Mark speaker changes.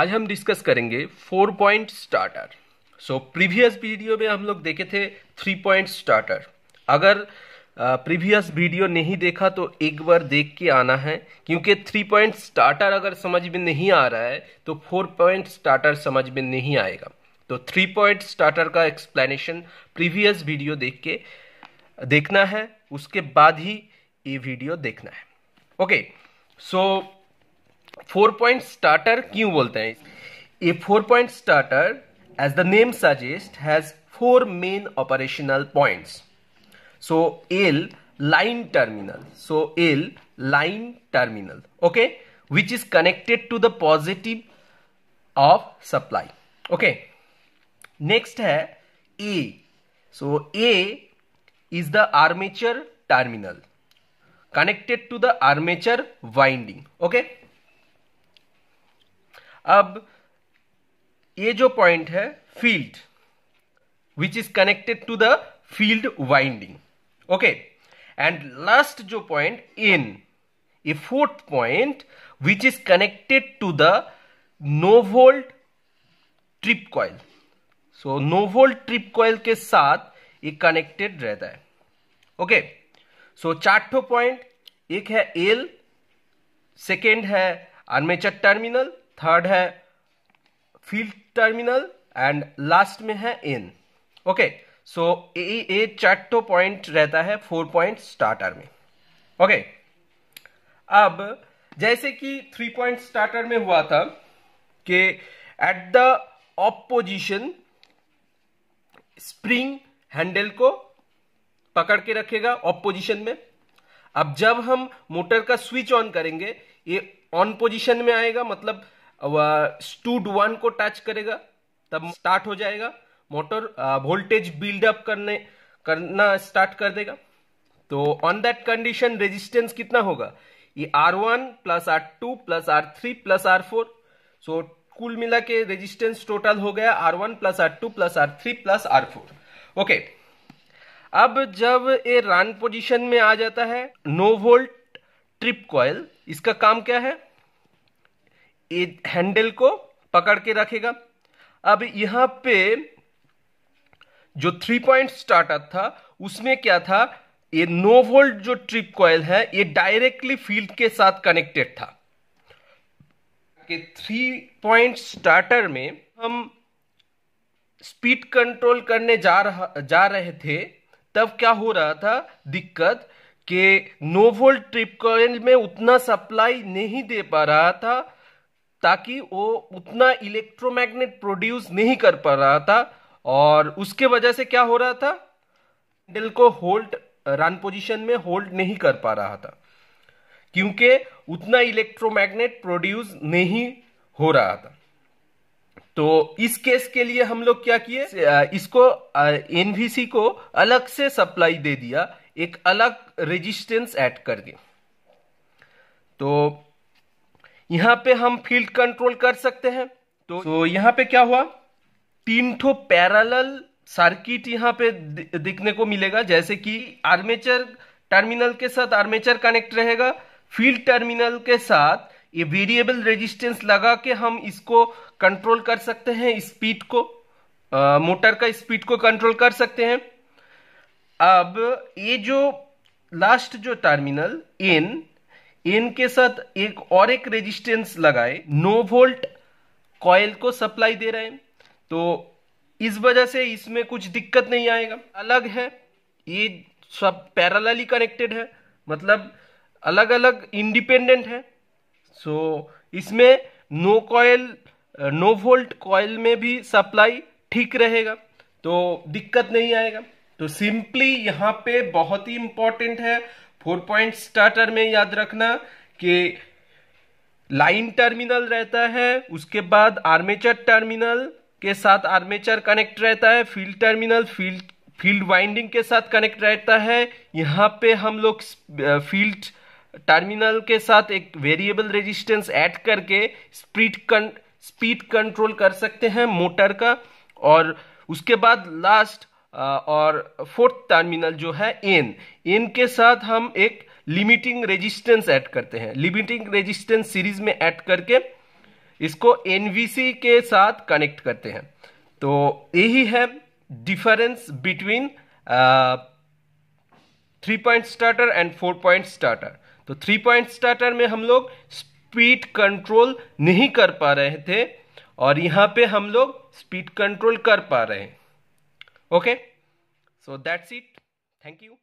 Speaker 1: आज हम डिस्कस करेंगे four point starter so previous video में हम लोग देखे थे थ्री पॉइंट स्टार्टर अगर प्रीवियस वीडियो नहीं देखा तो एक बार देख के आना है क्योंकि थ्री पॉइंट स्टार्टर अगर समझ में नहीं आ रहा है तो फोर पॉइंट स्टार्टर समझ में नहीं आएगा तो थ्री पॉइंट स्टार्टर का एक्सप्लेनेशन प्रीवियस वीडियो देख के देखना है उसके बाद ही ये वीडियो देखना है okay so four point starter क्यों बोलते हैं a four point starter as the name suggest has four main operational point so L line terminal so L line terminal okay which is connected to the positive of supply okay next है A so A is the armature terminal connected to the armature winding okay अब ये जो point है field which is connected to the field winding okay and last जो point N a fourth point which is connected to the no volt trip coil so no volt trip coil के साथ ये connected रहता है okay सो चार point एक है L second है आर्मेचर टर्मिनल थर्ड है फील्ड टर्मिनल एंड लास्ट में है एन ओके सो ए चार्टो पॉइंट रहता है फोर पॉइंट स्टार्टर में ओके okay. अब जैसे कि थ्री पॉइंट स्टार्टर में हुआ था कि at the opposition spring handle को पकड़ के रखेगा ऑपोजिशन में अब जब हम मोटर का स्विच ऑन करेंगे ये ऑन पोजिशन में आएगा मतलब वह स्टूड वन को टच करेगा तब स्टार्ट हो जाएगा मोटर वोल्टेज बिल्डअप करने करना स्टार्ट कर देगा तो ऑन दैट कंडीशन रेजिस्टेंस कितना होगा ये R one plus R two plus R three plus R four so कुल मिला के रेजिस्टेंस टोटल हो गया R one plus R two plus R three plus R four okay अब जब ये रन पोजीशन में आ जाता है नो वोल्ट ट्रिप कॉयल इसका काम क्या है हैंडल को पकड़ के रखेगा अब यहां पे जो थ्री पॉइंट स्टार्टअप था उसमें क्या था ये नो वोल्ट जो ट्रिप कॉयल है ये डायरेक्टली फील्ड के साथ कनेक्टेड था कि थ्री पॉइंट स्टार्टर में हम स्पीड कंट्रोल करने जा रहा जा रहे थे तब क्या हो रहा था दिक्कत कि वोल्ट ट्रिप कॉयल में उतना सप्लाई नहीं दे पा रहा था ताकि वो उतना इलेक्ट्रोमैग्नेट प्रोड्यूस नहीं कर पा रहा था और उसके वजह से क्या हो रहा था डेल को होल्ड रन पोजीशन में होल्ड नहीं कर पा रहा था क्योंकि उतना इलेक्ट्रोमैग्नेट प्रोड्यूस नहीं हो रहा था तो इस केस के लिए हम लोग क्या किए uh, इसको एनवीसी uh, को अलग से सप्लाई दे दिया एक अलग रेजिस्टेंस ऐड कर दिया तो यहाँ पे हम फील्ड कंट्रोल कर सकते हैं तो so, तो यहाँ पे क्या हुआ तीन ठो पैरल सर्किट यहाँ पे दिखने को मिलेगा जैसे कि आर्मेचर टर्मिनल के साथ आर्मेचर कनेक्ट रहेगा फील्ड टर्मिनल के साथ ये वेरिएबल रेजिस्टेंस लगा के हम इसको कंट्रोल कर सकते हैं स्पीड को आ, मोटर का स्पीड को कंट्रोल कर सकते हैं अब ये जो लास्ट जो टर्मिनल एन के साथ एक और एक रेजिस्टेंस लगाए नो वोल्ट कॉयल को सप्लाई दे रहे हैं तो इस वजह से इसमें कुछ दिक्कत नहीं आएगा अलग है ये सब पैरालली कनेक्टेड है मतलब अलग अलग इंडिपेंडेंट है सो so, इसमें no coil no volt coil में भी सप्लाई ठीक रहेगा तो दिक्कत नहीं आएगा तो सिंपली यहाँ पे बहुत ही इंपॉर्टेंट है फोर पॉइंट स्टार्टर में याद रखना कि लाइन टर्मिनल रहता है उसके बाद आर्मेचर टर्मिनल के साथ आर्मेचर कनेक्ट रहता है field terminal field field winding के साथ कनेक्ट रहता है यहाँ पे हम लोग फील्ड टर्मिनल के साथ एक वेरिएबल रेजिस्टेंस ऐड करके स्पीड कं स्पीड कंट्रोल कर सकते हैं मोटर का और उसके बाद लास्ट और फोर्थ टर्मिनल जो है एन एन के साथ हम एक लिमिटिंग रेजिस्टेंस ऐड करते हैं लिमिटिंग रेजिस्टेंस सीरीज में ऐड करके इसको एनवीसी के साथ कनेक्ट करते हैं तो यही है difference between three point starter and four point starter तो थ्री पॉइंट स्टार्टर में हम लोग स्पीड कंट्रोल नहीं कर पा रहे थे और यहां पे हम लोग स्पीड कंट्रोल कर पा रहे हैं okay so that's it thank you